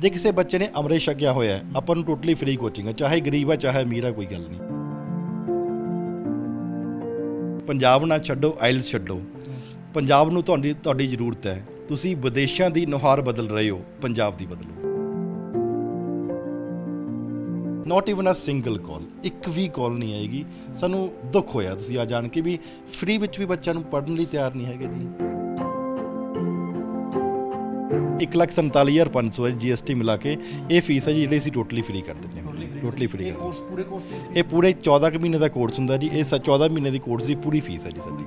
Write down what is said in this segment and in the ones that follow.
ਜੇ ਕਿਸੇ ਬੱਚੇ ਨੇ ਅਮਰੇਸ਼ ਅਗਿਆ ਹੋਇਆ ਹੈ ਆਪਾਂ ਨੂੰ ਟੋਟਲੀ ਫ੍ਰੀ ਕੋਚਿੰਗ ਹੈ ਚਾਹੇ ਗਰੀਬ ਹੈ ਚਾਹੇ ਅਮੀਰ ਹੈ ਕੋਈ ਗੱਲ ਨਹੀਂ ਪੰਜਾਬ ਨਾ ਛੱਡੋ ਆਇਲ ਛੱਡੋ ਪੰਜਾਬ ਨੂੰ ਤੁਹਾਡੀ ਤੁਹਾਡੀ ਜ਼ਰੂਰਤ ਹੈ ਤੁਸੀਂ ਵਿਦੇਸ਼ਾਂ ਦੀ ਨੁਹਾਰ ਬਦਲ ਰਹੇ ਹੋ ਪੰਜਾਬ ਦੀ ਬਦਲੋ ਨਾਟ ਇਵਨ ਅ ਸਿੰਗਲ ਕਾਲ ਇੱਕ ਵੀ ਕਾਲ ਨਹੀਂ ਆਏਗੀ ਸਾਨੂੰ ਦੁੱਖ ਹੋਇਆ ਤੁਸੀਂ ਆ ਜਾਣ ਕੇ ਵੀ ਫ੍ਰੀ ਵਿੱਚ ਵੀ ਬੱਚਿਆਂ ਨੂੰ ਪੜ੍ਹਨ ਲਈ ਤਿਆਰ ਨਹੀਂ ਹੈਗੇ ਜੀ 147500 ਜੀਐਸਟੀ ਮਿਲਾ ਕੇ ਇਹ ਫੀਸ ਹੈ ਜੀ ਜਿਹੜੀ ਅਸੀਂ ਟੋਟਲੀ ਫ੍ਰੀ ਕਰ ਦਿੰਦੇ ਹਾਂ ਟੋਟਲੀ ਫ੍ਰੀ ਕਰ ਪੂਰੇ ਕੋਰਸ ਇਹ ਪੂਰੇ 14 ਮਹੀਨੇ ਦਾ ਕੋਰਸ ਹੁੰਦਾ ਜੀ ਇਹ 14 ਮਹੀਨੇ ਦੀ ਕੋਰਸ ਦੀ ਪੂਰੀ ਫੀਸ ਹੈ ਜੀ ਸਾਡੀ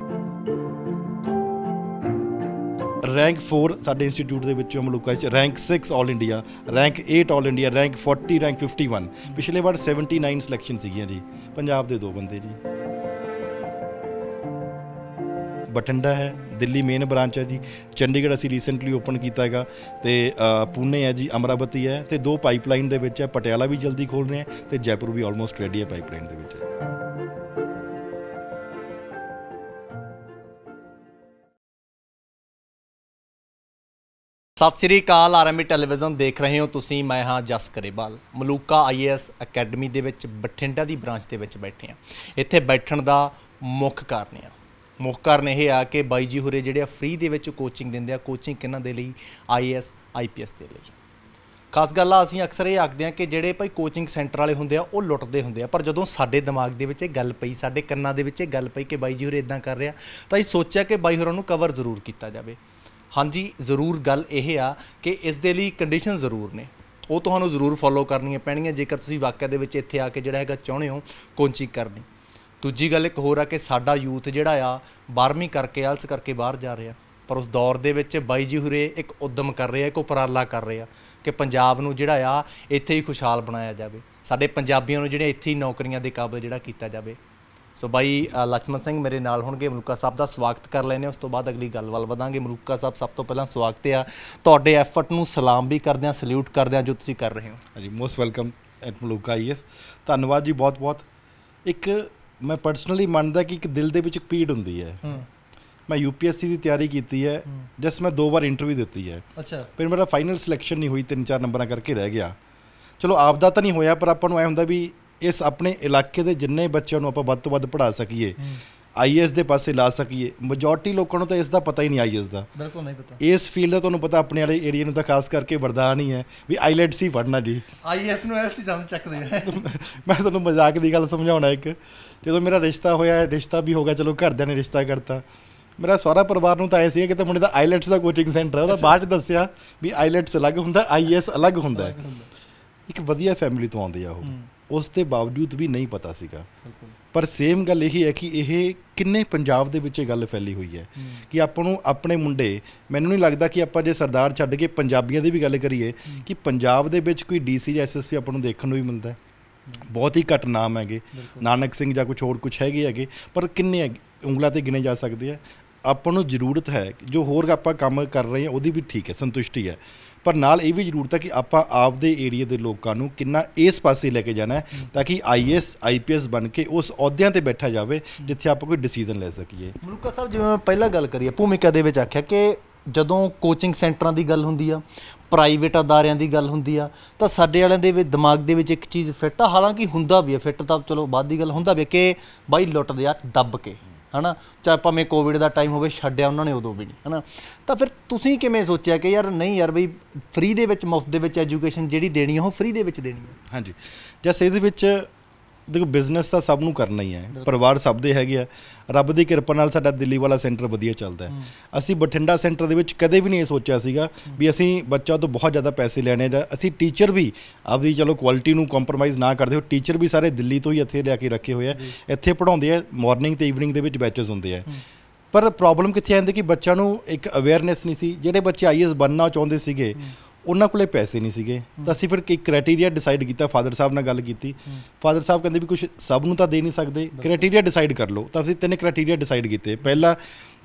ਰੈਂਕ 4 ਸਾਡੇ ਇੰਸਟੀਚਿਊਟ ਦੇ ਵਿੱਚੋਂ ਮਲੂਕਾ ਚ rank 6올 India rank 8올 India rank 40 rank 51 ਪਿਛਲੇ ਵਾਰ 79 ਸਿਲੈਕਸ਼ਨ ਸੀਗੀਆਂ ਜੀ ਪੰਜਾਬ ਦੇ ਦੋ ਬੰਦੇ ਜੀ ਬਟੰਡਾ ਹੈ ਦਿੱਲੀ ਮੇਨ ਬ੍ਰਾਂਚ ਹੈ ਜੀ ਚੰਡੀਗੜ੍ਹ ਅਸੀਂ ਰੀਸੈਂਟਲੀ ਓਪਨ ਕੀਤਾ ਹੈਗਾ ਤੇ ਪੂਨੇ ਹੈ ਜੀ ਅਮਰਾਵਤੀ ਹੈ ਤੇ ਦੋ ਪਾਈਪਲਾਈਨ ਦੇ ਵਿੱਚ ਹੈ ਪਟਿਆਲਾ ਵੀ ਜਲਦੀ ਖੋਲ ਰਹੇ ਹੈ ਤੇ ਜੈਪੁਰ ਵੀ ਆਲਮੋਸਟ ਰੈਡੀ ਹੈ ਪਾਈਪਲਾਈਨ ਦੇ ਵਿੱਚ ਸਤਿ ਸ੍ਰੀ ਅਕਾਲ ਆਰਐਮਬੀ ਟੈਲੀਵਿਜ਼ਨ ਦੇਖ ਰਹੇ ਹੋ ਤੁਸੀਂ ਮੈਂ ਹਾਂ ਜਸ ਕਰੇਵਾਲ ਮਲੂਕਾ ਆਈਐਸ ਅਕੈਡਮੀ ਦੇ ਵਿੱਚ ਬਠਿੰਡਾ ਦੀ ਬ੍ਰਾਂਚ ਦੇ ਵਿੱਚ ਬੈਠੇ ਆ ਇੱਥੇ ਬੈਠਣ ਦਾ ਮੁੱਖ ਕਾਰਨ ਆ ਮੁੱਖ ਕਾਰਨ ਇਹ ਆ ਕਿ ਬਾਈ ਜੀ ਹੁਰੇ ਜਿਹੜੇ ਆ ਫ੍ਰੀ ਦੇ ਵਿੱਚ ਕੋਚਿੰਗ ਦਿੰਦੇ ਆ ਕੋਚਿੰਗ ਕਿਹਨਾਂ ਦੇ ਲਈ ਆਈਐਸ ਆਈਪੀਐਸ ਦੇ ਲਈ ਖਾਸ ਗੱਲ ਆ ਅਸੀਂ ਅਕਸਰ ਇਹ ਆਖਦੇ ਆ ਕਿ ਜਿਹੜੇ ਭਾਈ ਕੋਚਿੰਗ ਸੈਂਟਰ ਵਾਲੇ ਹੁੰਦੇ ਆ ਉਹ ਲੁੱਟਦੇ ਹੁੰਦੇ ਆ ਪਰ ਜਦੋਂ ਸਾਡੇ ਦਿਮਾਗ ਦੇ ਵਿੱਚ ਇਹ ਗੱਲ ਪਈ ਸਾਡੇ ਕੰਨਾਂ ਦੇ ਵਿੱਚ ਇਹ ਗੱਲ ਪਈ ਕਿ ਬਾਈ ਜੀ ਹੁਰੇ ਇਦਾਂ ਕਰ ਰਿਹਾ ਤਾਂ ਅਸੀਂ ਸੋਚਿਆ ਕਿ ਬਾਈ ਹੁਰਾਂ ਨੂੰ ਕਵਰ ਜ਼ਰੂਰ ਕੀਤਾ ਜਾਵੇ ਹਾਂਜੀ ਜ਼ਰੂਰ ਗੱਲ ਇਹ ਆ ਕਿ ਇਸ ਦੇ ਲਈ ਕੰਡੀਸ਼ਨ ਜ਼ਰੂਰ ਨੇ ਉਹ ਤੁਹਾਨੂੰ ਜ਼ਰੂਰ ਫੋਲੋ ਕਰਨੀਆਂ ਪੈਣੀਆਂ ਜੇਕਰ ਤੁਸੀਂ ਵਾਕਿਆ ਦੇ ਵਿੱਚ ਇੱਥੇ ਆ ਕੇ ਜਿਹੜਾ ਹੈਗਾ ਚਾਹੁੰਦੇ ਹੋ ਕੋਚਿੰਗ ਕਰਨੀ ਦੂਜੀ ਗੱਲ ਇੱਕ ਹੋਰ ਆ ਕਿ ਸਾਡਾ ਯੂਥ ਜਿਹੜਾ ਆ 12ਵੀਂ ਕਰਕੇ ਆਲਸ ਕਰਕੇ ਬਾਹਰ ਜਾ ਰਿਹਾ ਪਰ ਉਸ ਦੌਰ ਦੇ ਵਿੱਚ ਬਾਈ ਜੀ ਹੁਰੇ ਇੱਕ ਉਦਮ ਕਰ ਰਹੇ ਆ ਇੱਕ ਉਪਰਾਲਾ ਕਰ ਰਹੇ ਆ ਕਿ ਪੰਜਾਬ ਨੂੰ ਜਿਹੜਾ ਆ ਇੱਥੇ ਹੀ ਖੁਸ਼ਹਾਲ ਬਣਾਇਆ ਜਾਵੇ ਸਾਡੇ ਪੰਜਾਬੀਆਂ ਨੂੰ ਜਿਹੜੇ ਇੱਥੇ ਹੀ ਨੌਕਰੀਆਂ ਦੇ ਕਾਬਿਲ ਜਿਹੜਾ ਕੀਤਾ ਜਾਵੇ ਸੋ ਬਾਈ ਲਖਮਨ ਸਿੰਘ ਮੇਰੇ ਨਾਲ ਹੋਣਗੇ ਮਲੂਕਾ ਸਾਹਿਬ ਦਾ ਸਵਾਗਤ ਕਰ ਲੈਨੇ ਉਸ ਤੋਂ ਬਾਅਦ ਅਗਲੀ ਗੱਲ ਵੱਲ ਵਧਾਂਗੇ ਮਲੂਕਾ ਸਾਹਿਬ ਸਭ ਤੋਂ ਪਹਿਲਾਂ ਸਵਾਗਤ ਹੈ ਤੁਹਾਡੇ ਐਫਰਟ ਨੂੰ ਸਲਾਮ ਵੀ ਕਰਦੇ ਆ ਸਲੂਟ ਕਰਦੇ ਆ ਜੋ ਤੁਸੀਂ ਕਰ ਰਹੇ ਹੋ ਹਾਂਜੀ most welcome at Maluka yes ਧੰਨਵਾਦ ਜੀ ਬਹੁਤ ਬਹੁਤ ਇੱਕ ਮੈਂ ਪਰਸਨਲੀ ਮੰਨਦਾ ਕਿ ਇੱਕ ਦਿਲ ਦੇ ਵਿੱਚ ਇੱਕ ਪੀੜ ਹੁੰਦੀ ਹੈ ਮੈਂ ਯੂਪੀਐਸਸੀ ਦੀ ਤਿਆਰੀ ਕੀਤੀ ਹੈ ਜਿਸ ਮੈਂ ਦੋ ਵਾਰ ਇੰਟਰਵਿਊ ਦਿੱਤੀ ਹੈ ਅੱਛਾ ਫਿਰ ਮੇਰਾ ਫਾਈਨਲ ਸਿਲੈਕਸ਼ਨ ਨਹੀਂ ਹੋਈ ਤਿੰਨ ਚਾਰ ਨੰਬਰਾਂ ਕਰਕੇ ਰਹਿ ਗਿਆ ਚਲੋ ਆਪ ਦਾ ਤਾਂ ਨਹੀਂ ਹੋਇਆ ਪਰ ਆਪਾਂ ਨੂੰ ਐ ਹੁੰਦਾ ਵੀ ਇਸ ਆਪਣੇ ਇਲਾਕੇ ਦੇ ਜਿੰਨੇ ਬੱਚਿਆਂ ਨੂੰ ਆਪਾਂ ਵੱਧ ਤੋਂ ਵੱਧ ਪੜਾ ਸਕੀਏ ਆਈਐਸ ਦੇ ਪਾਸੇ ਲਾ ਸਕੀਏ ਮੈਜੋਰਟੀ ਲੋਕਾਂ ਨੂੰ ਤਾਂ ਇਸ ਦਾ ਪਤਾ ਹੀ ਨਹੀਂ ਆਈਐਸ ਦਾ ਬਿਲਕੁਲ ਨਹੀਂ ਪਤਾ ਇਸ ਫੀਲਡ ਦਾ ਤੁਹਾਨੂੰ ਪਤਾ ਆਪਣੇ ਵਾਲੇ ਏਰੀਆ ਨੂੰ ਤਾਂ ਖਾਸ ਕਰਕੇ ਵਰਦਾਨ ਹੀ ਹੈ ਵੀ ਆਈਲੈਟਸ ਹੀ ਪੜਨਾ ਜੀ ਆਈਐਸ ਨੂੰ ਐਲਸੀ ਸਮਝ ਚੱਕਦੇ ਆ ਮੈਂ ਤੁਹਾਨੂੰ ਮਜ਼ਾਕ ਦੀ ਗੱਲ ਸਮਝਾਉਣਾ ਇੱਕ ਜਦੋਂ ਮੇਰਾ ਰਿਸ਼ਤਾ ਹੋਇਆ ਰਿਸ਼ਤਾ ਵੀ ਹੋ ਗਿਆ ਚਲੋ ਘਰਦਿਆਂ ਨੇ ਰਿਸ਼ਤਾ ਕਰਤਾ ਮੇਰਾ ਸਾਰਾ ਪਰਿਵਾਰ ਨੂੰ ਤਾਂ ਐ ਸੀ ਕਿ ਤੇ ਮੁੰਡੇ ਦਾ ਆਈਲੈਟਸ ਦਾ ਕੋਚਿੰਗ ਸੈਂਟਰ ਹੈ ਉਹਦਾ ਬਾਅਦ ਦੱਸਿਆ ਵੀ ਆਈਲੈਟਸ ਅਲੱਗ ਹੁੰਦਾ ਆਈਐਸ ਅਲੱਗ ਹੁੰਦਾ ਇੱਕ ਵਧੀਆ ਫੈਮਿਲੀ ਤੋਂ ਆਉਂਦੇ ਆ ਉਹ ਉਸ ਦੇ ਬਾਵਜੂਦ ਵੀ ਨਹੀਂ ਪਤਾ ਸੀਗਾ ਬਿਲਕੁਲ ਪਰ ਸੇਮ ਗੱਲ ਇਹ ਹੈ ਕਿ ਇਹ ਕਿੰਨੇ ਪੰਜਾਬ ਦੇ ਵਿੱਚ ਇਹ ਗੱਲ ਫੈਲੀ ਹੋਈ ਹੈ ਕਿ ਆਪਾਂ ਨੂੰ ਆਪਣੇ ਮੁੰਡੇ ਮੈਨੂੰ ਨਹੀਂ ਲੱਗਦਾ ਕਿ ਆਪਾਂ ਜੇ ਸਰਦਾਰ ਛੱਡ ਕੇ ਪੰਜਾਬੀਆਂ ਦੀ ਵੀ ਗੱਲ ਕਰੀਏ ਕਿ ਪੰਜਾਬ ਦੇ ਵਿੱਚ ਕੋਈ ਡੀਸੀ ਜਾਂ ਐਸਐਸਪੀ ਆਪਾਂ ਨੂੰ ਦੇਖਣ ਨੂੰ ਵੀ ਮਿਲਦਾ ਹੈ ਬਹੁਤ ਹੀ ਘੱਟ ਨਾਮ ਹੈਗੇ ਨਾਨਕ ਸਿੰਘ ਜਾਂ ਕੁਝ ਹੋਰ ਕੁਝ ਹੈਗੇ ਹੈਗੇ ਪਰ ਕਿੰਨੇ ਉਂਗਲਾ ਤੇ ਗਿਣੇ ਜਾ ਸਕਦੇ ਆ ਆਪਾਂ ਨੂੰ ਜ਼ਰੂਰਤ ਹੈ ਜੋ ਹੋਰ ਆਪਾਂ ਕੰਮ ਕਰ ਰਹੇ ਹਾਂ ਉਹਦੀ ਵੀ ਠੀਕ ਹੈ ਸੰਤੁਸ਼ਟੀ ਹੈ ਪਰ ਨਾਲ ਇਹ ਵੀ ਜ਼ਰੂਰਤ ਹੈ ਕਿ ਆਪਾਂ ਆਪਦੇ ਏਰੀਆ ਦੇ ਲੋਕਾਂ ਨੂੰ ਕਿੰਨਾ ਇਸ ਪਾਸੇ ਲੈ ਕੇ ਜਾਣਾ ਹੈ ਤਾਂ ਕਿ ਆਈਐਸ ਆਈਪੀਐਸ ਬਣ ਕੇ ਉਸ ਅਹੁਦਿਆਂ ਤੇ ਬੈਠਾ ਜਾਵੇ ਜਿੱਥੇ ਆਪਾਂ ਕੋਈ ਡਿਸੀਜਨ ਲੈ ਸਕੀਏ ਮਲੂਕਾ ਸਾਹਿਬ ਜਿਵੇਂ ਮੈਂ ਪਹਿਲਾਂ ਗੱਲ ਕਰੀ ਭੂਮਿਕਾ ਦੇ ਵਿੱਚ ਆਖਿਆ ਕਿ ਜਦੋਂ ਕੋਚਿੰਗ ਸੈਂਟਰਾਂ ਦੀ ਗੱਲ ਹੁੰਦੀ ਆ ਪ੍ਰਾਈਵੇਟ ਅਦਾਰਿਆਂ ਦੀ ਗੱਲ ਹੁੰਦੀ ਆ ਤਾਂ ਸਾਡੇ ਵਾਲਿਆਂ ਦੇ ਵਿੱਚ ਦਿਮਾਗ ਦੇ ਵਿੱਚ ਇੱਕ ਚੀਜ਼ ਫਿੱਟ ਆ ਹਾਲਾਂਕਿ ਹੁੰਦਾ ਵੀ ਆ ਫਿੱਟ ਤਾਂ ਚਲੋ ਬਾਅਦ ਦੀ ਗੱਲ ਹੁੰਦਾ ਵੀ ਕਿ ਬਾਈ ਲੁੱਟਦੇ ਆ ਦੱਬ ਕੇ ਹਨਾ ਚਾਹੇ ਭਾਵੇਂ ਕੋਵਿਡ ਦਾ ਟਾਈਮ ਹੋਵੇ ਛੱਡਿਆ ਉਹਨਾਂ ਨੇ ਉਦੋਂ ਵੀ ਨਹੀਂ ਹਨਾ ਤਾਂ ਫਿਰ ਤੁਸੀਂ ਕਿਵੇਂ ਸੋਚਿਆ ਕਿ ਯਾਰ ਨਹੀਂ ਯਾਰ ਬਈ ਫ੍ਰੀ ਦੇ ਵਿੱਚ ਮੁਫਤ ਦੇ ਵਿੱਚ ਐਜੂਕੇਸ਼ਨ ਜਿਹੜੀ ਦੇਣੀ ਉਹ ਫ੍ਰੀ ਦੇ ਵਿੱਚ ਦੇਣੀ ਹੈ ਹਾਂਜੀ ਜਸ ਇਹਦੇ ਵਿੱਚ ਦੇਖੋ ਬਿਜ਼ਨਸ ਤਾਂ ਸਭ ਨੂੰ ਕਰਨਾ ਹੀ ਹੈ ਪਰਿਵਾਰ ਸਭ ਦੇ ਹੈਗੇ ਆ ਰੱਬ ਦੀ ਕਿਰਪਾ ਨਾਲ ਸਾਡਾ ਦਿੱਲੀ ਵਾਲਾ ਸੈਂਟਰ ਵਧੀਆ ਚੱਲਦਾ ਹੈ ਅਸੀਂ ਬਠਿੰਡਾ ਸੈਂਟਰ ਦੇ ਵਿੱਚ ਕਦੇ ਵੀ ਨਹੀਂ ਸੋਚਿਆ ਸੀਗਾ ਵੀ ਅਸੀਂ ਬੱਚਾ ਤੋਂ ਬਹੁਤ ਜ਼ਿਆਦਾ ਪੈਸੇ ਲੈਣੇ ਜਾਂ ਅਸੀਂ ਟੀਚਰ ਵੀ ਵੀ ਚਲੋ ਕੁਆਲਿਟੀ ਨੂੰ ਕੰਪਰੋਮਾਈਜ਼ ਨਾ ਕਰਦੇ ਹੋ ਟੀਚਰ ਵੀ ਸਾਰੇ ਦਿੱਲੀ ਤੋਂ ਹੀ ਇੱਥੇ ਲਿਆ ਕੇ ਰੱਖੇ ਹੋਏ ਆ ਇੱਥੇ ਪੜਾਉਂਦੇ ਆ ਮਾਰਨਿੰਗ ਤੇ ਈਵਨਿੰਗ ਦੇ ਵਿੱਚ ਬੈਚਸ ਹੁੰਦੇ ਆ ਪਰ ਪ੍ਰੋਬਲਮ ਕਿੱਥੇ ਆਉਂਦੀ ਕਿ ਬੱਚਾ ਨੂੰ ਇੱਕ ਅਵੇਅਰਨੈਸ ਨਹੀਂ ਸੀ ਜਿਹੜੇ ਬੱਚੇ ਆਈਐਸ ਬੰਨਣਾ ਚਾਹੁੰਦੇ ਸੀਗੇ ਉਹਨਾਂ ਕੋਲੇ ਪੈਸੇ ਨਹੀਂ ਸੀਗੇ ਤਾਂ ਅਸੀਂ ਫਿਰ ਕਿ ਕ੍ਰਾਈਟੇਰੀਆ ਡਿਸਾਈਡ ਕੀਤਾ ਫਾਦਰ ਸਾਹਿਬ ਨਾਲ ਗੱਲ ਕੀਤੀ ਫਾਦਰ ਸਾਹਿਬ ਕਹਿੰਦੇ ਵੀ ਕੁਝ ਸਭ ਨੂੰ ਤਾਂ ਦੇ ਨਹੀਂ ਸਕਦੇ ਕ੍ਰਾਈਟੇਰੀਆ ਡਿਸਾਈਡ ਕਰ ਲਓ ਤਾਂ ਅਸੀਂ ਤਿੰਨ ਕ੍ਰਾਈਟੇਰੀਆ ਡਿਸਾਈਡ ਕੀਤੇ ਪਹਿਲਾ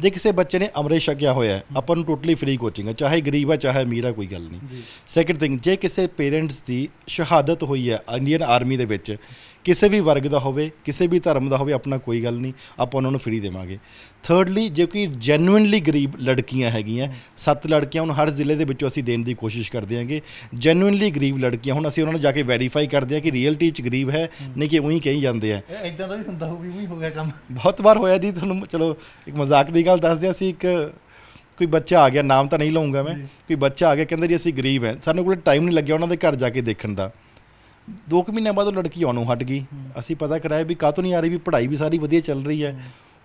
ਜੇ ਕਿਸੇ ਬੱਚੇ ਨੇ ਅਮਰੇ ਸ਼ਕਿਆ ਹੋਇਆ ਆਪਾਂ ਨੂੰ ਟੋਟਲੀ ਫ੍ਰੀ ਕੋਚਿੰਗ ਹੈ ਚਾਹੇ ਗਰੀਬ ਹੈ ਚਾਹੇ ਅਮੀਰ ਹੈ ਕੋਈ ਗੱਲ ਨਹੀਂ ਸੈਕੰਡ ਥਿੰਗ ਜੇ ਕਿਸੇ ਪੇਰੈਂਟਸ ਦੀ ਸ਼ਹਾਦਤ ਹੋਈ ਹੈ ਇੰਡੀਅਨ ਆਰਮੀ ਦੇ ਵਿੱਚ ਕਿਸੇ ਵੀ ਵਰਗ ਦਾ ਹੋਵੇ ਕਿਸੇ ਵੀ ਧਰਮ ਦਾ ਹੋਵੇ ਆਪਣਾ ਕੋਈ ਗੱਲ ਨਹੀਂ ਆਪਾਂ ਉਹਨਾਂ ਨੂੰ ਫ੍ਰੀ ਦੇਵਾਂਗੇ ਥਰਡਲੀ ਜੇ ਕੋਈ ਜੈਨੂਇਨਲੀ ਗਰੀਬ ਲੜਕੀਆਂ ਹੈਗੀਆਂ ਸੱਤ ਲੜਕੀਆਂ ਉਹਨਾਂ ਹਰ ਜ਼ਿਲ੍ਹੇ ਦੇ ਵਿੱਚੋਂ ਅਸੀਂ ਦੇਣ ਦੀ ਕੋਸ਼ਿਸ਼ ਕਰਦੇ ਹਾਂਗੇ ਜੈਨੂਇਨਲੀ ਗਰੀਬ ਲੜਕੀਆਂ ਹੁਣ ਅਸੀਂ ਉਹਨਾਂ ਨੂੰ ਜਾ ਕੇ ਵੈਰੀਫਾਈ ਕਰਦੇ ਹਾਂ ਕਿ ਰੀਅਲਟੀ 'ਚ ਗਰੀਬ ਹੈ ਨਹੀਂ ਕਿ ਉਹੀ ਕਹੀ ਜਾਂਦੇ ਆ ਇਦਾਂ ਦਾ ਵੀ ਹੁੰਦਾ ਹੋਊ ਵੀ ਉਹੀ ਹੋ ਗਿਆ ਕੰਮ ਬਹੁਤ ਵਾਰ ਹੋਇਆ ਜੀ ਤੁਹਾਨੂੰ ਚਲੋ ਇੱਕ ਮਜ਼ਾਕ ਦੀ ਗੱਲ ਦੱਸਦੇ ਅਸੀਂ ਇੱਕ ਕੋਈ ਬੱਚਾ ਆ ਗਿਆ ਨਾਮ ਤਾਂ ਨਹੀਂ ਲਵਾਂਗਾ ਮੈਂ ਕੋਈ ਬੱਚਾ ਆ ਗਿਆ ਕਹਿੰਦਾ ਜੀ ਅਸੀਂ ਗਰੀਬ ਹੈ ਸਾਨੂੰ ਕੋਲ ਟਾਈਮ ਨਹੀਂ ਲੱਗਿਆ ਉਹਨਾਂ ਦੇ ਘਰ ਜਾ ਕੇ ਦੇਖਣ ਦਾ 2 ਮਹੀਨੇ ਬਾਅਦ ਉਹ ਲੜਕੀ ਆਉਣੋਂ ਹਟ ਗਈ ਅਸੀਂ ਪਤਾ ਕਰਾਇਆ ਵੀ ਕਾਹ ਤੋਂ ਨਹੀਂ ਆ ਰਹੀ ਵੀ ਪੜ੍ਹਾਈ ਵੀ ਸਾਰੀ ਵਧੀਆ ਚੱਲ ਰਹੀ ਹੈ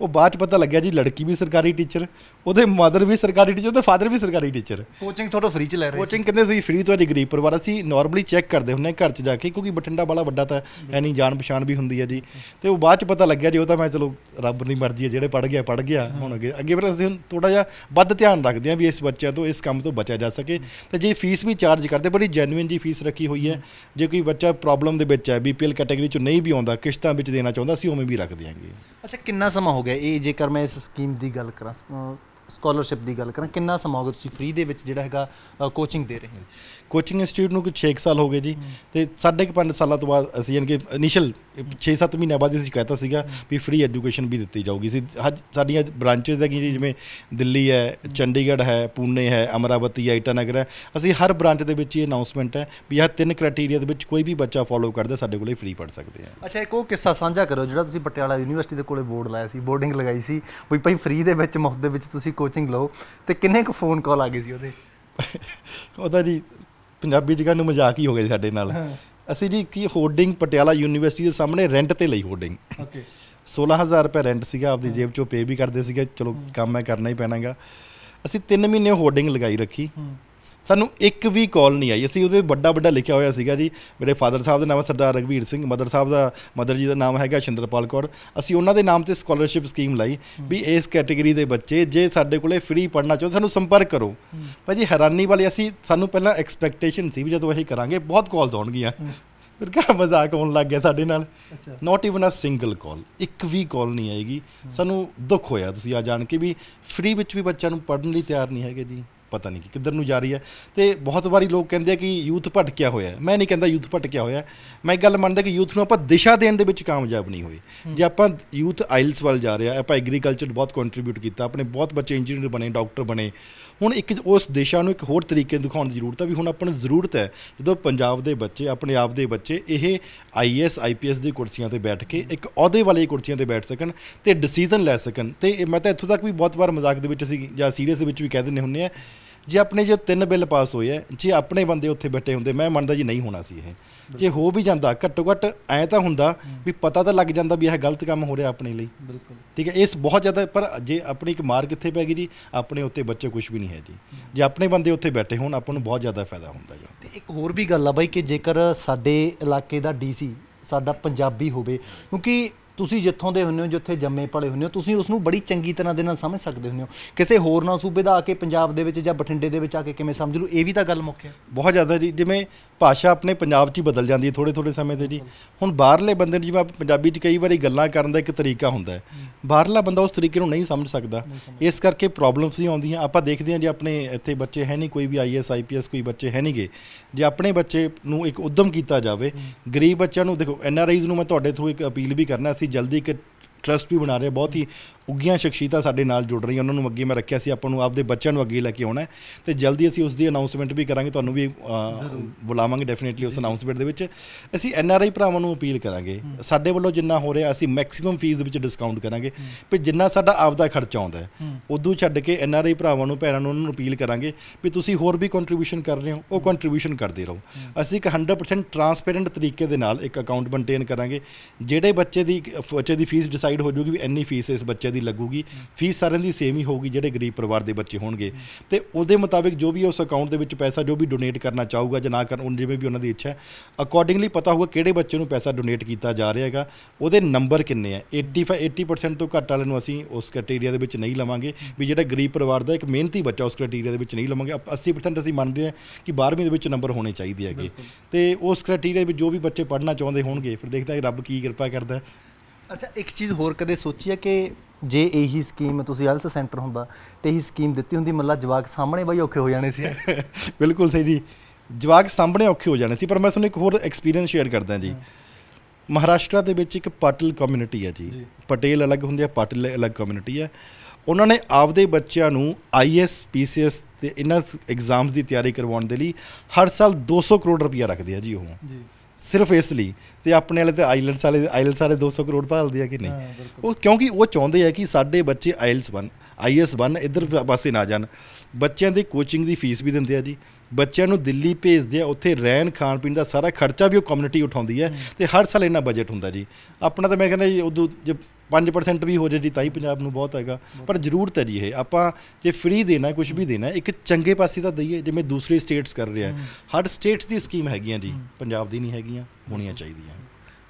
ਉਹ ਬਾਅਦ ਚ ਪਤਾ ਲੱਗਿਆ ਜੀ ਲੜਕੀ ਵੀ ਸਰਕਾਰੀ ਟੀਚਰ ਉਹਦੇ ਮਦਰ ਵੀ ਸਰਕਾਰੀ ਟੀਚਰ ਉਹਦੇ ਫਾਦਰ ਵੀ ਸਰਕਾਰੀ ਟੀਚਰ ਕੋਚਿੰਗ ਤੁਹਾਡਾ ਫ੍ਰੀ ਚ ਲੈ ਰਹੇ ਕੋਚਿੰਗ ਕਹਿੰਦੇ ਸੀ ਫ੍ਰੀ ਤੁਹਾਡੀ ਗਰੀਬ ਪਰਿਵਾਰ ਅਸੀਂ ਨਾਰਮਲੀ ਚੈੱਕ ਕਰਦੇ ਹੁੰਨੇ ਘਰ ਚ ਜਾ ਕੇ ਕਿਉਂਕਿ ਬਟਿੰਡਾ ਵਾਲਾ ਵੱਡਾ ਤਾਂ ਐਨੀ ਜਾਣ ਪਛਾਣ ਵੀ ਹੁੰਦੀ ਹੈ ਜੀ ਤੇ ਉਹ ਬਾਅਦ ਚ ਪਤਾ ਲੱਗਿਆ ਜੀ ਉਹ ਤਾਂ ਮੈਂ ਚਲੋ ਰੱਬ ਦੀ ਮਰਜ਼ੀ ਹੈ ਜਿਹੜੇ ਪੜ ਗਿਆ ਪੜ ਗਿਆ ਹੁਣ ਅੱਗੇ ਅੱਗੇ ਫਿਰ ਅਸੀਂ ਥੋੜਾ ਜਿਹਾ ਵੱਧ ਧਿਆਨ ਰੱਖਦੇ ਹਾਂ ਵੀ ਇਸ ਬੱਚੇ ਤੋਂ ਇਸ ਕੰਮ ਤੋਂ ਬਚਿਆ ਜਾ ਸਕੇ ਤੇ ਜੇ ਫੀਸ ਵੀ ਚਾਰਜ ਕਰਦੇ ਬੜੀ ਜੈਨੂਇਨ ਜੀ ਫੀਸ ਰੱਖੀ ਹੋਈ ਹੈ ਜੇ ਕੋਈ ਬੱਚਾ ਪ੍ਰੋਬਲਮ ਦੇ ਵਿੱਚ ਹੈ ਬੀਪੀਐਲ ਕੈਟਾਗਰੀ ਚ ਨਹੀਂ ਵੀ ਆਉਂਦਾ ਕਿਸ਼ਤਾਂ ਵਿੱਚ ਦੇਣਾ ਚਾਹੁੰਦਾ ਸੀ ਉਵੇਂ ਵੀ ਰੱਖ ਦਿਆਂਗੇ ਅੱਛਾ ਕਿੰਨਾ ਸਮਾਂ ਹੋ ਗਿਆ ਇਹ ਜੇਕਰ ਮੈਂ ਇਸ ਸਕੀਮ ਦੀ ਗੱਲ ਕਰਾਂ ਸਕਾਲਰਸ਼ਿਪ ਦੀ ਗੱਲ ਕਰਾਂ ਕਿੰਨਾ ਸਮਾਂ ਹੋ ਗਿਆ ਤੁਸੀਂ ਫ੍ਰੀ ਦੇ ਵਿੱਚ ਜਿਹੜਾ ਹੈਗਾ ਕੋਚਿੰਗ ਦੇ ਰਹੇ ਹੋ ਕੋਚਿੰਗ ਇੰਸਟੀਚਿਊਟ ਨੂੰ ਕੁਝ 6 ਸਾਲ ਹੋ ਗਏ ਜੀ ਤੇ ਸਾਢੇ 5 ਸਾਲਾਂ ਤੋਂ ਬਾਅਦ ਅਸੀਂ ਯਾਨੀ ਕਿ ਇਨੀਸ਼ੀਅਲ 6-7 ਮਹੀਨੇ ਬਾਅਦ ਅਸੀਂ ਕਹਿਤਾ ਸੀਗਾ ਵੀ ਫ੍ਰੀ ਐਜੂਕੇਸ਼ਨ ਵੀ ਦਿੱਤੀ ਜਾਊਗੀ ਸੀ ਸਾਡੀਆਂ ਬ੍ਰਾਂਚੇਸ ਹੈਗੀਆਂ ਜਿਵੇਂ ਦਿੱਲੀ ਹੈ ਚੰਡੀਗੜ੍ਹ ਹੈ ਪੂਨੇ ਹੈ ਅਮਰਾਵਤੀ ਹੈ ਇਟਾਨਗਰ ਹੈ ਅਸੀਂ ਹਰ ਬ੍ਰਾਂਚ ਦੇ ਵਿੱਚ ਇਹ ਅਨਾਉਂਸਮੈਂਟ ਹੈ ਵੀ ਇਹ ਤਿੰਨ ਕ੍ਰਾਈਟੇਰੀਆ ਦੇ ਵਿੱਚ ਕੋਈ ਵੀ ਬੱਚਾ ਫੋਲੋ ਕਰਦਾ ਸਾਡੇ ਕੋਲੇ ਫ੍ਰੀ ਪੜ ਸਕਦੇ ਆ ਅੱਛਾ ਇੱਕ ਉਹ ਕਿੱਸਾ ਸਾਂਝਾ ਕਰੋ ਜਿਹੜਾ ਤੁਸੀਂ ਪਟਿਆਲਾ ਯੂਨੀਵਰਸਿਟੀ ਦੇ ਕੋਲੇ ਬੋਰਡ ਲਾਇਆ ਸੀ ਬੋਰਡਿੰਗ ਲਗਾਈ ਸੀ ਵੀ ਭਾਈ ਫ੍ਰੀ ਦੇ ਵਿੱਚ ਮੁਫਤ ਦੇ ਵਿੱਚ ਤੁਸੀਂ ਕੋਚਿੰਗ ਲਓ ਤੇ ਕਿੰਨੇ ਕੁ ਫੋਨ ਕਾਲ ਆ ਗਏ ਸੀ ਉਹਦੇ ਉਹਦਾ ਜੀ ਪੰਜਾਬੀ ਜਿਗਾ ਨੂੰ ਮਜ਼ਾਕ ਹੀ ਹੋ ਗਿਆ ਸਾਡੇ ਨਾਲ ਅਸੀਂ ਜੀ ਕੀ ਹੋਰਡਿੰਗ ਪਟਿਆਲਾ ਯੂਨੀਵਰਸਿਟੀ ਦੇ ਸਾਹਮਣੇ ਰੈਂਟ ਤੇ ਲਈ ਹੋਰਡਿੰਗ ਓਕੇ 16000 ਰੁਪਏ ਰੈਂਟ ਸੀਗਾ ਆਪਦੀ ਜੇਬ ਚੋਂ ਪੇ ਵੀ ਕਰਦੇ ਸੀਗੇ ਚਲੋ ਕੰਮ ਹੈ ਕਰਨਾ ਹੀ ਪੈਣਾਗਾ ਅਸੀਂ 3 ਮਹੀਨੇ ਹੋਰਡਿੰਗ ਲਗਾਈ ਰੱਖੀ ਸਾਨੂੰ ਇੱਕ ਵੀ ਕਾਲ ਨਹੀਂ ਆਈ ਅਸੀਂ ਉਹਦੇ ਵੱਡਾ ਵੱਡਾ ਲਿਖਿਆ ਹੋਇਆ ਸੀਗਾ ਜੀ ਮੇਰੇ ਫਾਦਰ ਸਾਹਿਬ ਦਾ ਨਾਮ ਹੈ ਸਰਦਾਰ ਰਗਵੀਰ ਸਿੰਘ ਮਦਰ ਸਾਹਿਬ ਦਾ ਮਦਰ ਜੀ ਦਾ ਨਾਮ ਹੈਗਾ ਸ਼ਿੰਦਰਪਾਲ ਕੌਰ ਅਸੀਂ ਉਹਨਾਂ ਦੇ ਨਾਮ ਤੇ ਸਕਾਲਰਸ਼ਿਪ ਸਕੀਮ ਲਾਈ ਵੀ ਇਸ ਕੈਟਾਗਰੀ ਦੇ ਬੱਚੇ ਜੇ ਸਾਡੇ ਕੋਲੇ ਫ੍ਰੀ ਪੜਨਾ ਚਾਹੁੰਦੇ ਸਾਨੂੰ ਸੰਪਰਕ ਕਰੋ ਭਾਜੀ ਹੈਰਾਨੀ ਵਾਲੀ ਅਸੀਂ ਸਾਨੂੰ ਪਹਿਲਾਂ ਐਕਸਪੈਕਟੇਸ਼ਨ ਸੀ ਵੀ ਜਦੋਂ ਅਸੀਂ ਕਰਾਂਗੇ ਬਹੁਤ ਕਾਲਸ ਆਉਣਗੀਆਂ ਫਿਰ ਘਰ ਮਜ਼ਾਕ ਹੋਣ ਲੱਗ ਗਿਆ ਸਾਡੇ ਨਾਲ ਨਾਟ ਇਵਨ ਅ ਸਿੰਗਲ ਕਾਲ ਇੱਕ ਵੀ ਕਾਲ ਨਹੀਂ ਆਏਗੀ ਸਾਨੂੰ ਦੁੱਖ ਹੋਇਆ ਤੁਸੀਂ ਆ ਜਾਣ ਕੇ ਵੀ ਫ੍ਰੀ ਵਿੱਚ ਵੀ ਬੱਚਿਆਂ ਨੂੰ ਪੜਨ ਲਈ ਤਿਆਰ ਨਹੀਂ ਹੈਗੇ ਜੀ ਪਤਾ ਨਹੀਂ ਕਿ ਕਿੱਧਰ ਨੂੰ ਜਾ ਰਹੀ ਹੈ ਤੇ ਬਹੁਤ ਵਾਰੀ ਲੋਕ ਕਹਿੰਦੇ ਆ ਕਿ ਯੂਥ ਭਟਕਿਆ ਹੋਇਆ ਹੈ ਮੈਂ ਨਹੀਂ ਕਹਿੰਦਾ ਯੂਥ ਭਟਕਿਆ ਹੋਇਆ ਮੈਂ ਗੱਲ ਮੰਨਦਾ ਕਿ ਯੂਥ ਨੂੰ ਆਪਾਂ ਦਿਸ਼ਾ ਦੇਣ ਦੇ ਵਿੱਚ ਕਾਮਯਾਬ ਨਹੀਂ ਹੋਏ ਜੇ ਆਪਾਂ ਯੂਥ ਆਇਲਸ ਵੱਲ ਜਾ ਰਿਹਾ ਆਪਾਂ ਐਗਰੀਕਲਚਰ ਬਹੁਤ ਕੰਟਰੀਬਿਊਟ ਕੀਤਾ ਆਪਣੇ ਬਹੁਤ ਬੱਚੇ ਇੰਜੀਨੀਅਰ ਬਣੇ ਡਾਕਟਰ ਬਣੇ ਹੁਣ ਇੱਕ ਉਸ ਦਿਸ਼ਾ ਨੂੰ ਇੱਕ ਹੋਰ ਤਰੀਕੇ ਦਿਖਾਉਣ ਦੀ ਜ਼ਰੂਰਤ ਹੈ ਵੀ ਹੁਣ ਆਪਾਂ ਨੂੰ ਜ਼ਰੂਰਤ ਹੈ ਜਦੋਂ ਪੰਜਾਬ ਦੇ ਬੱਚੇ ਆਪਣੇ ਆਪ ਦੇ ਬੱਚੇ ਇਹ ਆਈਐਸ ਆਈਪੀਐਸ ਦੀ ਕੁਰਸੀਆਂ ਤੇ ਬੈਠ ਕੇ ਇੱਕ ਅਹੁਦੇ ਵਾਲੀ ਕੁਰਸੀਆਂ ਤੇ ਬੈਠ ਸਕਣ ਤੇ ਡਿਸੀਜਨ ਲੈ ਸਕਣ ਤੇ ਮੈਂ ਤਾਂ ਇੱਥੋਂ ਤੱਕ ਵੀ ਬਹੁਤ ਵਾਰ ਮਜ਼ਾਕ ਦੇ ਵਿੱਚ ਅਸੀਂ ਜਾਂ ਸੀਰੀਅਸ ਦੇ ਵਿੱਚ ਵੀ ਕਹਿ ਦਿੰਨੇ ਹੁੰਨੇ ਆ ਜੇ ਆਪਣੇ ਜੋ ਤਿੰਨ ਬਿੱਲ ਪਾਸ ਹੋਏ ਆ ਜੇ ਆਪਣੇ ਬੰਦੇ ਉੱਥੇ ਬੈਠੇ ਹੁੰਦੇ ਮੈਂ ਮੰਨਦਾ ਜੀ ਨਹੀਂ ਹੋਣਾ ਸੀ ਇਹ ਜੇ ਹੋ ਵੀ ਜਾਂਦਾ ਘੱਟੋ ਘੱਟ ਐ ਤਾਂ ਹੁੰਦਾ ਵੀ ਪਤਾ ਤਾਂ ਲੱਗ ਜਾਂਦਾ ਵੀ ਇਹ ਗਲਤ ਕੰਮ ਹੋ ਰਿਹਾ ਆਪਣੇ ਲਈ ਬਿਲਕੁਲ ਠੀਕ ਹੈ ਇਸ ਬਹੁਤ ਜ਼ਿਆਦਾ ਪਰ ਜੇ ਆਪਣੀ ਇੱਕ ਮਾਰ ਕਿੱਥੇ ਪੈ ਗਈ ਜੀ ਆਪਣੇ ਉੱਤੇ ਬੱਚੇ ਕੁਝ ਵੀ ਨਹੀਂ ਹੈ ਜੀ ਜੇ ਆਪਣੇ ਬੰਦੇ ਉੱਥੇ ਬੈਠੇ ਹੋਣ ਆਪਾਂ ਨੂੰ ਬਹੁਤ ਜ਼ਿਆਦਾ ਫਾਇਦਾ ਹੁੰਦਾ ਜੀ ਤੇ ਇੱਕ ਹੋਰ ਵੀ ਗੱਲ ਆ ਬਾਈ ਕਿ ਜੇਕਰ ਸਾਡੇ ਇਲਾਕੇ ਦਾ ਡੀਸੀ ਸਾਡਾ ਪੰਜਾਬੀ ਹੋਵੇ ਕਿਉਂਕਿ ਤੁਸੀਂ ਜਿੱਥੋਂ ਦੇ ਹੁੰਨੇ ਹੋ ਜਿੱਥੇ ਜੰਮੇ ਪੜੇ ਹੁੰਨੇ ਹੋ ਤੁਸੀਂ ਉਸ ਨੂੰ ਬੜੀ ਚੰਗੀ ਤਰ੍ਹਾਂ ਦੇ ਨਾਲ ਸਮਝ ਸਕਦੇ ਹੁੰਨੇ ਹੋ ਕਿਸੇ ਹੋਰ ਨਾਲ ਸੂਬੇ ਦਾ ਆ ਕੇ ਪੰਜਾਬ ਦੇ ਵਿੱਚ ਜਾਂ ਬਠਿੰਡੇ ਦੇ ਵਿੱਚ ਆ ਕੇ ਕਿਵੇਂ ਸਮਝ ਲੂ ਇਹ ਵੀ ਤਾਂ ਗੱਲ ਮੁੱਖ ਹੈ ਬਹੁਤ ਜ਼ਿਆਦਾ ਜੀ ਜਿਵੇਂ ਭਾਸ਼ਾ ਆਪਣੇ ਪੰਜਾਬ 'ਚ ਹੀ ਬਦਲ ਜਾਂਦੀ ਹੈ ਥੋੜੇ ਥੋੜੇ ਸਮੇਂ ਤੇ ਜੀ ਹੁਣ ਬਾਹਰਲੇ ਬੰਦੇ ਨੂੰ ਜਿਵੇਂ ਪੰਜਾਬੀ 'ਚ ਕਈ ਵਾਰੀ ਗੱਲਾਂ ਕਰਨ ਦਾ ਇੱਕ ਤਰੀਕਾ ਹੁੰਦਾ ਹੈ ਬਾਹਰਲਾ ਬੰਦਾ ਉਸ ਤਰੀਕੇ ਨੂੰ ਨਹੀਂ ਸਮਝ ਸਕਦਾ ਇਸ ਕਰਕੇ ਪ੍ਰੋਬਲਮਸ ਵੀ ਆਉਂਦੀਆਂ ਆਪਾਂ ਦੇਖਦੇ ਹਾਂ ਜੇ ਆਪਣੇ ਇੱਥੇ ਬੱਚੇ ਹੈ ਨਹੀਂ ਕੋਈ ਵੀ ਆਈਐਸ ਆਈਪੀਐਸ ਕੋਈ ਬੱਚੇ ਹੈ ਨਹੀਂਗੇ ਜੇ ਆਪਣੇ ਬੱਚੇ ਨੂੰ ਇੱਕ ਉਦਮ ਕੀਤਾ ਜਾਵੇ ਗਰੀਬ ਬੱਚਿਆਂ ਨੂੰ ਦੇਖੋ ਐਨਆਰਆਈਜ਼ ਨੂੰ ਮੈਂ ਤੁਹਾਡੇ ਥਰੂ ਇੱਕ ਅਪੀਲ ਵੀ ਕਰਨਾ ਅਸੀਂ ਜਲਦੀ ਇੱਕ ਟਰਸਟ ਵੀ ਬਣਾ ਰਹੇ ਬਹੁਤ ਹੀ ਉੱਗੀਆਂ ਸ਼ਖਸੀਤਾ ਸਾਡੇ ਨਾਲ ਜੁੜ ਰਹੀਆਂ ਉਹਨਾਂ ਨੂੰ ਅੱਗੇ ਮੈਂ ਰੱਖਿਆ ਸੀ ਆਪਾਂ ਨੂੰ ਆਪਦੇ ਬੱਚਿਆਂ ਨੂੰ ਅੱਗੇ ਲੈ ਕੇ ਆਉਣਾ ਤੇ ਜਲਦੀ ਅਸੀਂ ਉਸ ਦੀ ਅਨਾਉਂਸਮੈਂਟ ਵੀ ਕਰਾਂਗੇ ਤੁਹਾਨੂੰ ਵੀ ਬੁਲਾਵਾਂਗੇ ਡੈਫੀਨਿਟਲੀ ਉਸ ਅਨਾਉਂਸਮੈਂਟ ਦੇ ਵਿੱਚ ਅਸੀਂ ਐਨ ਆਰ ਆਈ ਭਰਾਵਾਂ ਨੂੰ ਅਪੀਲ ਕਰਾਂਗੇ ਸਾਡੇ ਵੱਲੋਂ ਜਿੰਨਾ ਹੋ ਰਿਹਾ ਅਸੀਂ ਮੈਕਸਿਮਮ ਫੀਸ ਦੇ ਵਿੱਚ ਡਿਸਕਾਊਂਟ ਕਰਾਂਗੇ ਵੀ ਜਿੰਨਾ ਸਾਡਾ ਆਪਦਾ ਖਰਚਾ ਆਉਂਦਾ ਹੈ ਉਦੋਂ ਛੱਡ ਕੇ ਐਨ ਆਰ ਆਈ ਭਰਾਵਾਂ ਨੂੰ ਭੈਣਾਂ ਨੂੰ ਉਹਨਾਂ ਨੂੰ ਅਪੀਲ ਕਰਾਂਗੇ ਵੀ ਤੁਸੀਂ ਹੋਰ ਵੀ ਕੰਟਰੀਬਿਊਸ਼ਨ ਕਰ ਰਹੇ ਹੋ ਉਹ ਕੰਟਰੀਬਿਊਸ਼ਨ ਕਰਦੇ ਰਹੋ ਅਸੀਂ ਇੱਕ 100% ਟਰਾਂਸਪੇਰੈਂਟ ਤਰੀਕੇ ਦੇ ਨਾਲ ਇੱਕ ਅਕਾਊਂਟ ਮੇਨਟੇਨ ਕਰਾਂਗੇ ਜਿਹੜੇ ਬੱਚੇ ਦੀ ਬੱਚੇ ਦੀ ਫੀਸ ਡਿਸਾਈਡ ਹੋ ਜੂਗੀ ਵੀ ਐਨੀ ਫੀਸ ਇਸ ਬੱਚੇ ਦੀ ਲੱਗੂਗੀ ਫੀਸ ਸਾਰਿਆਂ ਦੀ ਸੇਮ ਹੀ ਹੋਊਗੀ ਜਿਹੜੇ ਗਰੀਬ ਪਰਿਵਾਰ ਦੇ ਬੱਚੇ ਹੋਣਗੇ ਤੇ ਉਹਦੇ ਮੁਤਾਬਿਕ ਜੋ ਵੀ ਉਸ ਅਕਾਊਂਟ ਦੇ ਵਿੱਚ ਪੈਸਾ ਜੋ ਵੀ ਡੋਨੇਟ ਕਰਨਾ ਚਾਹੂਗਾ ਜਾਂ ਨਾ ਕਰਨ ਜਿਵੇਂ ਵੀ ਉਹਨਾਂ ਦੀ ਇੱਛਾ ਹੈ ਅਕੋਰਡਿੰਗਲੀ ਪਤਾ ਹੋਊਗਾ ਕਿਹੜੇ ਬੱਚੇ ਨੂੰ ਪੈਸਾ ਡੋਨੇਟ ਕੀਤਾ ਜਾ ਰਿਹਾ ਹੈਗਾ ਉਹਦੇ ਨੰਬਰ ਕਿੰਨੇ ਆ 85 80% ਤੋਂ ਘੱਟ ਵਾਲੇ ਨੂੰ ਅਸੀਂ ਉਸ ਕ੍ਰਾਈਟੇਰੀਆ ਦੇ ਵਿੱਚ ਨਹੀਂ ਲਵਾਂਗੇ ਵੀ ਜਿਹੜਾ ਗਰੀਬ ਪਰਿਵਾਰ ਦਾ ਇੱਕ ਮਿਹਨਤੀ ਬੱਚਾ ਉਸ ਕ੍ਰਾਈਟੇਰੀਆ ਦੇ ਵਿੱਚ ਨਹੀਂ ਲਵਾਂਗੇ 80% ਅਸੀਂ ਮੰਨਦੇ ਆ ਕਿ 12ਵੀਂ ਦੇ ਵਿੱਚ ਨੰਬਰ ਹੋਣੇ ਚਾਹੀਦੇ ਹੈਗੇ ਤੇ ਉਸ ਕ੍ਰਾਈਟੇਰੀਆ ਵਿੱਚ ਜੋ ਵੀ ਬੱਚੇ ਪੜ੍ਹਨਾ ਚਾਹੁੰਦੇ ਹੋਣਗੇ ਫਿਰ ਦੇਖਦਾ ਰੱਬ ਕੀ ਕਿਰਪਾ ਕਰਦਾ ਅੱਛਾ ਇੱਕ ਚੀਜ਼ ਹੋਰ ਕਦੇ ਸੋਚੀ ਹੈ ਕਿ ਜੇ ਇਹੀ ਸਕੀਮ ਤੁਸੀਂ ਹੈਲਥ ਸੈਂਟਰ ਹੁੰਦਾ ਤੇ ਇਹੀ ਸਕੀਮ ਦਿੱਤੀ ਹੁੰਦੀ ਮੱਲਾ ਜਵਾਕ ਸਾਹਮਣੇ ਬਈ ਔਖੇ ਹੋ ਜਾਣੇ ਸੀ ਬਿਲਕੁਲ ਸਹੀ ਜੀ ਜਵਾਕ ਸਾਹਮਣੇ ਔਖੇ ਹੋ ਜਾਣੇ ਸੀ ਪਰ ਮੈਂ ਤੁਹਾਨੂੰ ਇੱਕ ਹੋਰ ਐਕਸਪੀਰੀਅੰਸ ਸ਼ੇਅਰ ਕਰਦਾ ਜੀ ਮਹਾਰਾਸ਼ਟਰ ਦੇ ਵਿੱਚ ਇੱਕ ਪਟਲ ਕਮਿਊਨਿਟੀ ਹੈ ਜੀ ਪਟੇਲ ਅਲੱਗ ਹੁੰਦੇ ਆ ਪਟਲ ਅਲੱਗ ਕਮਿਊਨਿਟੀ ਹੈ ਉਹਨਾਂ ਨੇ ਆਪਦੇ ਬੱਚਿਆਂ ਨੂੰ ਆਈਐਸ ਪੀਸੀਐਸ ਤੇ ਇਹਨਾਂ ਐਗਜ਼ਾਮਸ ਦੀ ਤਿਆਰੀ ਕਰਵਾਉਣ ਦੇ ਲਈ ਹਰ ਸਾਲ 200 ਕਰੋੜ ਰੁਪਇਆ ਰੱਖਦੇ ਆ ਜੀ ਉਹ ਜੀ ਸਿਰਫ ਇਸ ਲਈ ਤੇ ਆਪਣੇ ਵਾਲੇ ਤੇ ਆਈਲੈਂਡਸ ਵਾਲੇ ਆਈਲੈਂਡਸ ਵਾਲੇ 200 ਕਰੋੜ ਭਾਲਦੇ ਆ ਕਿ ਨਹੀਂ ਉਹ ਕਿਉਂਕਿ ਉਹ ਚਾਹੁੰਦੇ ਆ ਕਿ ਸਾਡੇ ਬੱਚੇ ਆਈਲਸ ਬਣ ਆਈਐਸ ਬਣ ਇਧਰ ਪਾਸੇ ਨਾ ਜਾਣ ਬੱਚਿਆਂ ਦੀ ਕੋਚਿੰਗ ਦੀ ਫੀਸ ਵੀ ਦਿੰਦੇ ਆ ਜੀ ਬੱਚਿਆਂ ਨੂੰ ਦਿੱਲੀ ਭੇਜਦੇ ਆ ਉੱਥੇ ਰਹਿਣ ਖਾਣ ਪੀਣ ਦਾ ਸਾਰਾ ਖਰਚਾ ਵੀ ਉਹ ਕਮਿਊਨਿਟੀ ਉਠਾਉਂਦੀ ਹੈ ਤੇ ਹਰ ਸਾਲ ਇੰਨਾ ਬਜਟ ਹੁੰਦਾ ਜੀ ਆਪਣਾ ਤਾਂ ਮੈਂ ਕਹਿੰਦਾ ਜੀ ਉਦੋਂ ਜੇ 5% ਵੀ ਹੋ ਜੇ ਜੀ ਤਾਂ ਹੀ ਪੰਜਾਬ ਨੂੰ ਬਹੁਤ ਹੈਗਾ ਪਰ ਜ਼ਰੂਰਤ ਹੈ ਜੀ ਇਹ ਆਪਾਂ ਜੇ ਫ੍ਰੀ ਦੇਣਾ ਕੁਝ ਵੀ ਦੇਣਾ ਇੱਕ ਚੰਗੇ ਪਾਸੇ ਤਾਂ ਦਈਏ ਜਿਵੇਂ ਦੂਸਰੇ ਸਟੇਟਸ ਕਰ ਰਿਹਾ ਹਰ ਸਟੇਟਸ ਦੀ ਸਕੀਮ ਹੈਗੀਆਂ ਜੀ ਪੰਜਾਬ ਦੀ ਨਹੀਂ ਹੈਗੀਆਂ ਹੋਣੀਆਂ ਚਾਹੀਦੀਆਂ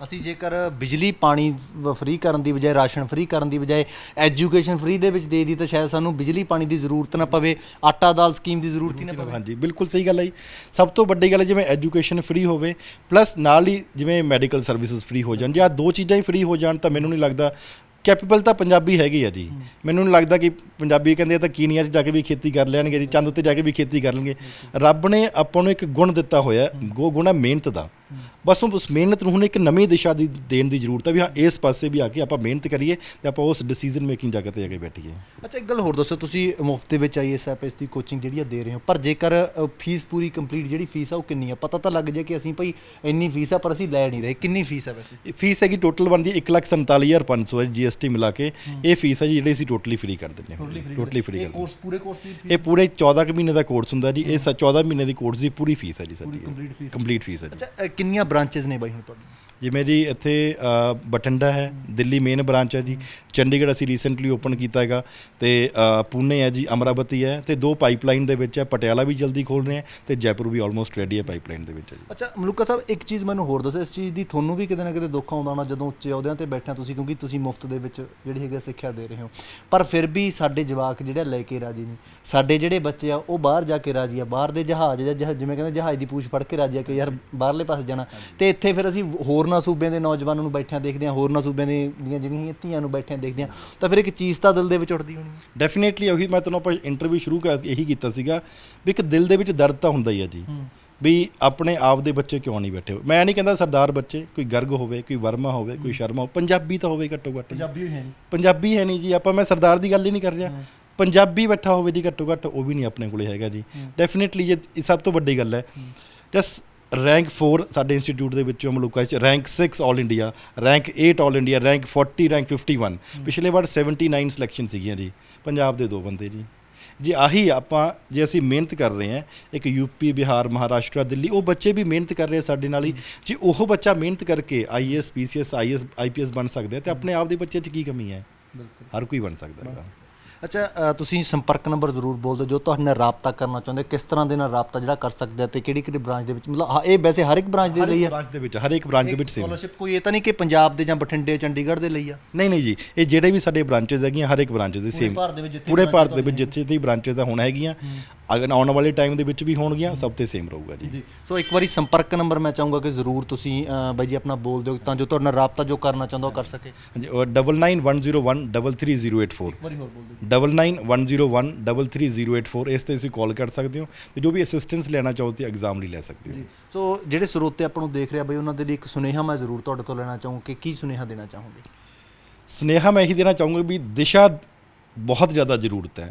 ਅਸੀਂ ਜੇਕਰ ਬਿਜਲੀ ਪਾਣੀ ਫ੍ਰੀ ਕਰਨ ਦੀ ਬਜਾਏ ਰਾਸ਼ਨ ਫ੍ਰੀ ਕਰਨ ਦੀ ਬਜਾਏ ਐਜੂਕੇਸ਼ਨ ਫ੍ਰੀ ਦੇ ਵਿੱਚ ਦੇ ਦੀ ਤਾਂ ਸ਼ਾਇਦ ਸਾਨੂੰ ਬਿਜਲੀ ਪਾਣੀ ਦੀ ਜ਼ਰੂਰਤ ਨਾ ਪਵੇ ਆਟਾ ਦਾਲ ਸਕੀਮ ਦੀ ਜ਼ਰੂਰਤ ਹੀ ਨਾ ਪਵੇ ਹਾਂਜੀ ਬਿਲਕੁਲ ਸਹੀ ਗੱਲ ਹੈ ਸਭ ਤੋਂ ਵੱਡੀ ਗੱਲ ਜਿਵੇਂ ਐਜੂਕੇਸ਼ਨ ਫ੍ਰੀ ਹੋਵੇ ਪਲੱਸ ਨਾਲ ਹੀ ਜਿਵੇਂ ਮੈਡੀਕਲ ਸਰਵਿਸਿਜ਼ ਫ੍ਰੀ ਹੋ ਜਾਣ ਜਾਂ ਦੋ ਚੀਜ਼ਾਂ ਹੀ ਫ੍ਰੀ ਹੋ ਜਾਣ ਤਾਂ ਮੈਨੂੰ ਨਹੀਂ ਲੱਗਦਾ ਕੈਪੇਬਲ ਤਾਂ ਪੰਜਾਬੀ ਹੈਗੀ ਆ ਜੀ ਮੈਨੂੰ ਲੱਗਦਾ ਕਿ ਪੰਜਾਬੀ ਕਹਿੰਦੇ ਤਾਂ ਕੀਨੀਆ 'ਚ ਜਾ ਕੇ ਵੀ ਖੇਤੀ ਕਰ ਲੈਣਗੇ ਜੀ ਚੰਦ ਉੱਤੇ ਜਾ ਕੇ ਵੀ ਖੇਤੀ ਕਰ ਲੈਣਗੇ ਰੱਬ ਨੇ ਆਪਾਂ ਨੂੰ ਇੱਕ ਗੁਣ ਦਿੱਤਾ ਹੋਇਆ ਉਹ ਗੁਣ ਹੈ ਮਿਹਨਤ ਦਾ ਬਸ ਉਸ ਮਿਹਨਤ ਨੂੰ ਹੁਣ ਇੱਕ ਨਵੀਂ ਦਿਸ਼ਾ ਦੀ ਦੇਣ ਦੀ ਜ਼ਰੂਰਤ ਹੈ ਵੀ ਹਾਂ ਇਸ ਪਾਸੇ ਵੀ ਆ ਕੇ ਆਪਾਂ ਮਿਹਨਤ ਕਰੀਏ ਤੇ ਆਪਾਂ ਉਸ ਡਿਸੀਜਨ ਮੇਕਿੰਗ ਜਗ੍ਹਾ ਤੇ ਜਾ ਕੇ ਬੈਠੀਏ ਅੱਛਾ ਇੱਕ ਗੱਲ ਹੋਰ ਦੱਸੋ ਤੁਸੀਂ ਮੁਫਤ ਦੇ ਵਿੱਚ ਆਈਐਸਐਫਐਸ ਦੀ ਕੋਚਿੰਗ ਜਿਹੜੀ ਆ ਦੇ ਰਹੇ ਹੋ ਪਰ ਜੇਕਰ ਫੀਸ ਪੂਰੀ ਕੰਪਲੀਟ ਜਿਹੜੀ ਫੀਸ ਆ ਉਹ ਕਿੰਨੀ ਆ ਪਤਾ ਤਾਂ ਲੱਗ ਜੇ ਕਿ ਅਸੀਂ ਭਾਈ ਇੰਨੀ ਫੀਸ ਆ ਪਰ ਅਸੀਂ ਲੈ ਨਹੀਂ ਰਹੇ ਕਿੰਨੀ ਫੀਸ ਆ ਵੈਸੇ ਫੀਸ ਹੈਗੀ ਟੋਟਲ ਬਣਦੀ 147500 ਜੀਐਸਟੀ ਮਿਲਾ ਕੇ ਇਹ ਫੀਸ ਹੈ ਜਿਹੜੀ ਅਸੀਂ ਟੋਟਲੀ ਫ੍ਰੀ ਕਰ ਦਿੰਦੇ ਹਾਂ ਟੋਟਲੀ ਫ੍ਰੀ ਕਰ ਕੋਰਸ ਪੂਰੇ ਕੋਰਸ ਦੀ ਇਹ ਪੂਰੇ 14 ਮਹੀਨੇ ਦਾ ਕੋਰਸ ਹੁੰਦਾ ਜੀ ਇਹ 14 ਮਹੀਨੇ ਦੀ ਕੋਰਸ ਦੀ ਪੂਰੀ ਫੀਸ ਹੈ ਜੀ ਸਾਡੀ ਕੰਪਲੀਟ ਫੀਸ ਹੈ ਜੀ ਕਿੰਨੀਆਂ ਬ੍ਰਾਂਚੇਸ ਨੇ ਬਾਈ ਹੁਣ ਤੁਹਾਡੀ ਜਿਵੇਂ ਜੀ ਇੱਥੇ ਬਟੰਡਾ ਹੈ ਦਿੱਲੀ ਮੇਨ ਬ੍ਰਾਂਚ ਹੈ ਜੀ ਚੰਡੀਗੜ੍ਹ ਅਸੀਂ ਰੀਸੈਂਟਲੀ ਓਪਨ ਕੀਤਾ ਹੈਗਾ ਤੇ ਪੂਨੇ ਹੈ ਜੀ ਅਮਰਾਵਤੀ ਹੈ ਤੇ ਦੋ ਪਾਈਪਲਾਈਨ ਦੇ ਵਿੱਚ ਹੈ ਪਟਿਆਲਾ ਵੀ ਜਲਦੀ ਖੋਲ ਰਹੇ ਹੈ ਤੇ ਜੈਪੁਰ ਵੀ ਆਲਮੋਸਟ ਰੈਡੀ ਹੈ ਪਾਈਪਲਾਈਨ ਦੇ ਵਿੱਚ ਜੀ ਅੱਛਾ ਮਲੂਕਾ ਸਾਹਿਬ ਇੱਕ ਚੀਜ਼ ਮੈਨੂੰ ਹੋਰ ਦੱਸੋ ਇਸ ਚੀਜ਼ ਦੀ ਤੁਹਾਨੂੰ ਵੀ ਕਿਤੇ ਨਾ ਕਿਤੇ ਦੁੱਖ ਆਉਂਦਾ ਹੋਣਾ ਜਦੋਂ ਉੱਚੇ ਆਉਂਦੇ ਆ ਤੇ ਬੈਠਿਆ ਤੁਸੀਂ ਕਿਉਂਕਿ ਤੁਸੀਂ ਮੁਫਤ ਦੇ ਵਿੱਚ ਜਿਹੜੀ ਹੈਗਾ ਸਿੱਖਿਆ ਦੇ ਰਹੇ ਹੋ ਪਰ ਫਿਰ ਵੀ ਸਾਡੇ ਜਵਾਕ ਜਿਹੜੇ ਲੈ ਕੇ ਰਾਜੀ ਨਹੀਂ ਸਾਡੇ ਜਿਹੜੇ ਬੱਚੇ ਆ ਉਹ ਬਾਹਰ ਜਾ ਕੇ ਰਾਜੀ ਆ ਬਾਹਰ ਦੇ ਜਹਾਜ਼ ਜਿਵੇਂ ਕਹਿੰਦੇ ਜਹਾਜ਼ ਦੀ ਪੂਛ ਫੜ ਕੇ ਰਾਜੀ ਆ ਕਿ ਯਾਰ ਬਾਹਰਲੇ ਪਾਸੇ ਜਾਣਾ ਤੇ ਇੱਥੇ ਫਿਰ ਅਸੀਂ ਹੋਰ ਹੋਰਨਾ ਸੂਬਿਆਂ ਦੇ ਨੌਜਵਾਨਾਂ ਨੂੰ ਬੈਠਿਆਂ ਦੇਖਦੇ ਆ ਹੋਰਨਾ ਸੂਬਿਆਂ ਦੇ ਦੀਆਂ ਜਿਹੜੀਆਂ ਧੀਆਂ ਨੂੰ ਬੈਠਿਆਂ ਦੇਖਦੇ ਆ ਤਾਂ ਫਿਰ ਇੱਕ ਚੀਜ਼ ਤਾਂ ਦਿਲ ਦੇ ਵਿੱਚ ਉੱਠਦੀ ਹੋਣੀ ਡੈਫੀਨਿਟਲੀ ਉਹੀ ਮੈਂ ਤੁਹਾਨੂੰ ਆਪਾਂ ਇੰਟਰਵਿਊ ਸ਼ੁਰੂ ਕਰ ਇਹੀ ਕੀਤਾ ਸੀਗਾ ਵੀ ਇੱਕ ਦਿਲ ਦੇ ਵਿੱਚ ਦਰਦ ਤਾਂ ਹੁੰਦਾ ਹੀ ਆ ਜੀ ਵੀ ਆਪਣੇ ਆਪ ਦੇ ਬੱਚੇ ਕਿਉਂ ਨਹੀਂ ਬੈਠੇ ਮੈਂ ਨਹੀਂ ਕਹਿੰਦਾ ਸਰਦਾਰ ਬੱਚੇ ਕੋਈ ਗਰਗ ਹੋਵੇ ਕੋਈ ਵਰਮਾ ਹੋਵੇ ਕੋਈ ਸ਼ਰਮਾ ਹੋ ਪੰਜਾਬੀ ਤਾਂ ਹੋਵੇ ਘੱਟੋ ਘੱਟ ਪੰਜਾਬੀ ਹੈ ਨਹੀਂ ਪੰਜਾਬੀ ਹੈ ਨਹੀਂ ਜੀ ਆਪਾਂ ਮੈਂ ਸਰਦਾਰ ਦੀ ਗੱਲ ਹੀ ਨਹੀਂ ਕਰ ਰਿਹਾ ਪੰਜਾਬੀ ਬੈਠਾ ਹੋਵੇ ਦੀ ਘੱਟੋ ਘੱਟ ਉਹ ਵੀ ਨਹੀਂ ਆਪਣੇ ਕੋਲੇ ਹੈਗਾ ਜੀ ਡੈਫੀਨਿਟਲੀ ਇਹ ਸਭ ਤੋਂ ਵੱਡੀ ਗੱਲ ਹੈ ਜਸ ਰੈਂਕ 4 ਸਾਡੇ ਇੰਸਟੀਚਿਊਟ ਦੇ ਵਿੱਚੋਂ ਮਲੂਕਾ 'ਚ rank 6 all India rank 8 all India rank 40 rank 51 ਪਿਛਲੇ ਵਾਰ 79 ਸਿਲੈਕਸ਼ਨ ਸੀਗੀਆਂ ਜੀ ਪੰਜਾਬ ਦੇ ਦੋ ਬੰਦੇ ਜੀ ਜੇ ਆਹੀ ਆਪਾਂ ਜੇ ਅਸੀਂ ਮਿਹਨਤ ਕਰ ਰਹੇ ਹਾਂ ਇੱਕ ਯੂਪੀ ਬਿਹਾਰ ਮਹਾਰਾਸ਼ਟਰ ਦਿੱਲੀ ਉਹ ਬੱਚੇ ਵੀ ਮਿਹਨਤ ਕਰ ਰਹੇ ਸਾਡੇ ਨਾਲ ਹੀ ਜੇ ਉਹ ਬੱਚਾ ਮਿਹਨਤ ਕਰਕੇ ਆਈਐਸ ਪੀਸੀਐਸ ਆਈਐਸ ਆਈਪੀਐਸ ਬਣ ਸਕਦਾ ਤੇ ਆਪਣੇ ਆਪ ਦੇ ਬੱਚੇ 'ਚ ਕੀ ਕਮੀ ਹੈ ਹਰ ਕੋਈ ਬਣ ਸਕਦਾ ਹੈ ਅੱਛਾ ਤੁਸੀਂ ਸੰਪਰਕ ਨੰਬਰ ਜ਼ਰੂਰ ਬੋਲ ਦਿਓ ਜੋ ਤੁਹਾਡੇ ਨਾਲ ਰਾਬਤਾ ਕਰਨਾ ਚਾਹੁੰਦੇ ਕਿਸ ਤਰ੍ਹਾਂ ਦੇ ਨਾਲ ਰਾਬਤਾ ਜਿਹੜਾ ਕਰ ਸਕਦੇ ਤੇ ਕਿਹੜੀ ਕਿਹੜੀ ਬ੍ਰਾਂਚ ਦੇ ਵਿੱਚ ਮਤਲਬ ਇਹ ਵੈਸੇ ਹਰ ਇੱਕ ਬ੍ਰਾਂਚ ਦੇ ਲਈ ਹੈ ਬ੍ਰਾਂਚ ਦੇ ਵਿੱਚ ਹਰ ਇੱਕ ਬ੍ਰਾਂਚ ਦੇ ਵਿੱਚ ਸੇਮ ਸਕਾਲਰਸ਼ਿਪ ਕੋਈ ਇਹ ਤਾਂ ਨਹੀਂ ਕਿ ਪੰਜਾਬ ਦੇ ਜਾਂ ਬਠਿੰਡੇ ਚੰਡੀਗੜ੍ਹ ਦੇ ਲਈ ਆ ਨਹੀਂ ਨਹੀਂ ਜੀ ਇਹ ਜਿਹੜੇ ਵੀ ਸਾਡੇ ਬ੍ਰਾਂਚਸ ਹੈਗੀਆਂ ਹਰ ਇੱਕ ਬ੍ਰਾਂਚ ਦੇ ਸੇਮ ਪੂਰੇ ਭਾਰਤ ਦੇ ਵਿੱਚ ਜਿੱਥੇ ਜਿੱਥੇ ਬ੍ਰਾਂਚਸ ਦਾ ਹੋਣਾ ਹੈਗੀਆਂ ਅਗਰ ਆਉਣ ਵਾਲੇ ਟਾਈਮ ਦੇ ਵਿੱਚ ਵੀ ਹੋਣਗੀਆਂ ਸਭ ਤੇ ਸੇਮ ਰਹੂਗਾ ਜੀ ਸੋ ਇੱਕ ਵਾਰੀ ਸੰਪਰਕ ਨੰਬਰ ਮੈਂ ਚਾਹੂੰਗਾ ਕਿ ਜ਼ਰੂਰ ਤੁਸੀਂ ਬਾਈ ਜੀ ਆਪਣਾ ਬੋਲ ਦਿਓ ਤਾਂ ਜੋ ਤੁਹਾਡਾ ਰਾਬਤਾ ਜੋ ਕਰਨਾ ਚਾਹੁੰਦਾ ਉਹ ਕਰ ਸਕੇ ਹਾਂਜੀ 9910133084 ਇੱਕ ਵਾਰੀ ਹੋਰ ਬੋਲ ਦਿਓ 9910133084 ਇਸ ਤੇ ਤੁਸੀਂ ਕਾਲ ਕਰ ਸਕਦੇ ਹੋ ਤੇ ਜੋ ਵੀ ਅਸਿਸਟੈਂਸ ਲੈਣਾ ਚਾਹੋ ਤੇ ਐਗਜ਼ਾਮ ਲਈ ਲੈ ਸਕਦੇ ਹੋ ਸੋ ਜਿਹੜੇ ਸਰੋਤੇ ਆਪਾਂ ਨੂੰ ਦੇਖ ਰਿਹਾ ਬਈ ਉਹਨਾਂ ਦੇ ਲਈ ਇੱਕ ਸੁਨੇਹਾ ਮੈਂ ਜ਼ਰੂਰ ਤੁਹਾਡੇ ਤੋਂ ਲੈਣਾ ਚਾਹੂੰ ਕਿ ਕੀ ਸੁਨੇਹਾ ਦੇਣਾ ਚਾਹੋਗੇ ਸੁਨੇਹਾ ਮੈਂ ਇਹੀ ਦੇਣਾ ਚਾਹੂੰਗਾ ਵੀ ਦਿਸ਼ਾ ਬਹੁਤ ਜ਼ਿਆਦਾ ਜ਼ਰੂਰਤ ਹੈ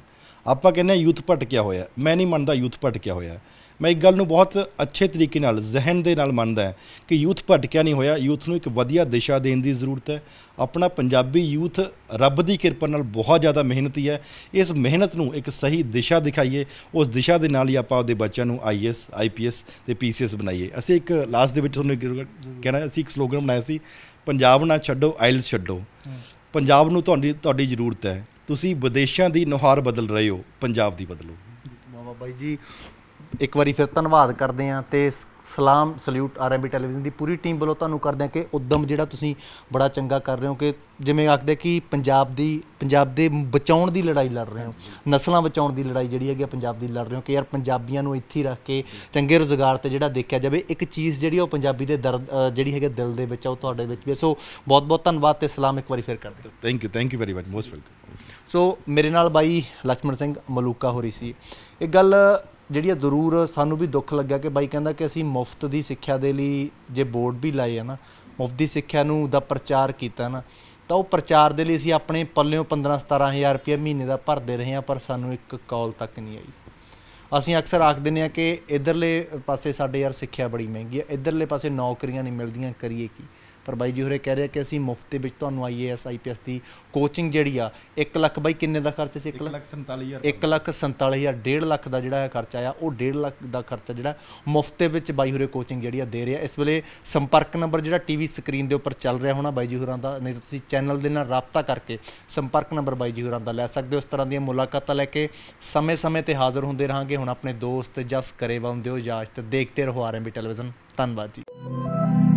ਆਪਾਂ ਕਹਿੰਦੇ ਯੂਥ ਭਟਕਿਆ ਹੋਇਆ ਮੈਂ ਨਹੀਂ ਮੰਨਦਾ ਯੂਥ ਭਟਕਿਆ ਹੋਇਆ ਮੈਂ ਇੱਕ ਗੱਲ ਨੂੰ ਬਹੁਤ ਅੱਛੇ ਤਰੀਕੇ ਨਾਲ ਜ਼ਿਹਨ ਦੇ ਨਾਲ ਮੰਨਦਾ ਹੈ ਕਿ ਯੂਥ ਭਟਕਿਆ ਨਹੀਂ ਹੋਇਆ ਯੂਥ ਨੂੰ ਇੱਕ ਵਧੀਆ ਦਿਸ਼ਾ ਦੇਣ ਦੀ ਜ਼ਰੂਰਤ ਹੈ ਆਪਣਾ ਪੰਜਾਬੀ ਯੂਥ ਰੱਬ ਦੀ ਕਿਰਪਾ ਨਾਲ ਬਹੁਤ ਜ਼ਿਆਦਾ ਮਿਹਨਤੀ ਹੈ ਇਸ ਮਿਹਨਤ ਨੂੰ ਇੱਕ ਸਹੀ ਦਿਸ਼ਾ ਦਿਖਾਈਏ ਉਸ ਦਿਸ਼ਾ ਦੇ ਨਾਲ ਹੀ ਆਪਾਂ ਆਪਦੇ ਬੱਚਿਆਂ ਨੂੰ ਆਈਐਸ ਆਈਪੀਐਸ ਤੇ ਪੀਸੀਐਸ ਬਣਾਈਏ ਅਸੀਂ ਇੱਕ ਲਾਸਟ ਦੇ ਵਿੱਚ ਤੁਹਾਨੂੰ ਕਹਿਣਾ ਅਸੀਂ ਇੱਕ ਸਲੋਗਨ ਬਣਾਇਆ ਸੀ ਪੰਜਾਬ ਨਾ ਛੱਡੋ ਆਇਲਸ ਛੱਡੋ ਪੰਜਾਬ ਨੂੰ ਤੁਹਾਡੀ ਤੁਹਾਡੀ ਜ਼ਰੂਰਤ ਹੈ ਤੁਸੀਂ ਵਿਦੇਸ਼ਾਂ ਦੀ ਨੁਹਾਰ ਬਦਲ ਰਹੇ ਹੋ ਪੰਜਾਬ ਦੀ ਬਦਲੋ ਮਾਵਾ ਬਾਈ ਜੀ ਇੱਕ ਵਾਰੀ ਫਿਰ ਧੰਨਵਾਦ ਕਰਦੇ ਆਂ ਤੇ ਸਲਾਮ ਸਲੂਟ ਆਰਐਮਬੀ ਟੈਲੀਵਿਜ਼ਨ ਦੀ ਪੂਰੀ ਟੀਮ ਵੱਲੋਂ ਤੁਹਾਨੂੰ ਕਰਦੇ ਆਂ ਕਿ ਉਦਮ ਜਿਹੜਾ ਤੁਸੀਂ ਬੜਾ ਚੰਗਾ ਕਰ ਰਹੇ ਹੋ ਕਿ ਜਿਵੇਂ ਆਖਦੇ ਕਿ ਪੰਜਾਬ ਦੀ ਪੰਜਾਬ ਦੇ ਬਚਾਉਣ ਦੀ ਲੜਾਈ ਲੜ ਰਹੇ ਹੋ ਨਸਲਾਂ ਬਚਾਉਣ ਦੀ ਲੜਾਈ ਜਿਹੜੀ ਹੈਗੀ ਪੰਜਾਬ ਦੀ ਲੜ ਰਹੇ ਹੋ ਕਿ ਯਾਰ ਪੰਜਾਬੀਆਂ ਨੂੰ ਇੱਥੇ ਰੱਖ ਕੇ ਚੰਗੇ ਰੋਜ਼ਗਾਰ ਤੇ ਜਿਹੜਾ ਦੇਖਿਆ ਜਾਵੇ ਇੱਕ ਚੀਜ਼ ਜਿਹੜੀ ਉਹ ਪੰਜਾਬੀ ਦੇ ਦਰਦ ਜਿਹੜੀ ਹੈਗਾ ਦਿਲ ਦੇ ਵਿੱਚ ਉਹ ਤੁਹਾਡੇ ਵਿੱਚ ਵੀ ਸੋ ਬਹੁਤ ਬਹੁਤ ਧੰਨਵਾਦ ਤੇ ਸਲਾਮ ਇੱਕ ਵਾਰੀ ਫਿਰ ਕਰਦੇ thank you thank you very much most welcome so ਮੇਰੇ ਨਾਲ ਬਾਈ ਲక్ష్మణ ਸਿੰਘ ਮਲੂਕਾ ਹੋ ਰਹੀ ਸੀ ਇਹ ਗੱਲ ਜਿਹੜੀ ਜ਼ਰੂਰ ਸਾਨੂੰ ਵੀ ਦੁੱਖ ਲੱਗਿਆ ਕਿ ਬਾਈ ਕਹਿੰਦਾ ਕਿ ਅਸੀਂ ਮੁਫਤ ਦੀ ਸਿੱਖਿਆ ਦੇ ਲਈ ਜੇ ਬੋਰਡ ਵੀ ਲਾਏ ਆ ਨਾ ਮੁਫਤ ਦੀ ਸਿੱਖਿਆ ਨੂੰ ਦਾ ਪ੍ਰਚਾਰ ਕੀਤਾ ਨਾ ਤਾਂ ਉਹ ਪ੍ਰਚਾਰ ਦੇ ਲਈ ਅਸੀਂ ਆਪਣੇ ਪੱਲਿਓਂ 15 17000 ਰੁਪਏ ਮਹੀਨੇ ਦਾ ਭਰਦੇ ਰਹੇ ਆ ਪਰ ਸਾਨੂੰ ਇੱਕ ਕਾਲ ਤੱਕ ਨਹੀਂ ਆਈ ਅਸੀਂ ਅਕਸਰ ਆਖ ਦਿੰਨੇ ਆ ਕਿ ਇਧਰਲੇ ਪਾਸੇ ਸਾਡੇ ਯਾਰ ਸਿੱਖਿਆ ਬੜੀ ਮਹਿੰਗੀ ਆ ਇਧਰਲੇ ਪਾਸੇ ਨੌਕਰੀਆਂ ਨਹੀਂ ਮਿਲਦੀਆਂ ਕਰੀਏ ਕੀ ਪਰ ਬਾਈ ਜੀ ਹੋਰੇ ਕਹਿ ਰਿਹਾ ਕਿ ਅਸੀਂ ਮੁਫਤ ਵਿੱਚ ਤੁਹਾਨੂੰ ਆਈਏਐਸ ਆਈਪੀਐਸ ਦੀ ਕੋਚਿੰਗ ਜਿਹੜੀ ਆ 1 ਲੱਖ ਬਾਈ ਕਿੰਨੇ ਦਾ ਖਰਚਾ ਸੀ 1 ਲੱਖ 47000 1 ਲੱਖ 47000 1.5 ਲੱਖ ਦਾ ਜਿਹੜਾ ਹੈ ਖਰਚਾ ਆ ਉਹ 1.5 ਲੱਖ ਦਾ ਖਰਚਾ ਜਿਹੜਾ ਮੁਫਤ ਵਿੱਚ ਬਾਈ ਹੋਰੇ ਕੋਚਿੰਗ ਜਿਹੜੀ ਆ ਦੇ ਰਿਹਾ ਇਸ ਵੇਲੇ ਸੰਪਰਕ ਨੰਬਰ ਜਿਹੜਾ ਟੀਵੀ ਸਕਰੀਨ ਦੇ ਉੱਪਰ ਚੱਲ ਰਿਹਾ ਹੋਣਾ ਬਾਈ ਜੀ ਹੋਰਾਂ ਦਾ ਨਹੀਂ ਤੁਸੀਂ ਚੈਨਲ ਦੇ ਨਾਲ ਰਾਬਤਾ ਕਰਕੇ ਸੰਪਰਕ ਨੰਬਰ ਬਾਈ ਜੀ ਹੋਰਾਂ ਦਾ ਲੈ ਸਕਦੇ ਹੋ ਇਸ ਤਰ੍ਹਾਂ ਦੀਆਂ ਮੁਲਾਕਾਤਾਂ ਲੈ ਕੇ ਸਮੇਂ-ਸਮੇਂ ਤੇ ਹਾਜ਼ਰ ਹੁੰਦੇ ਰਹਾਂਗੇ ਹੁਣ ਆਪਣੇ ਦੋਸਤ ਜਸ ਕਰੇਵਾ ਹੁੰਦੇ ਹੋ ਤੇ ਦੇਖਦੇ ਰਹੋ ਆਰਐਮਬੀ ਟੈਲੀਵਿਜ਼ਨ ਧੰਨਵਾਦ ਜੀ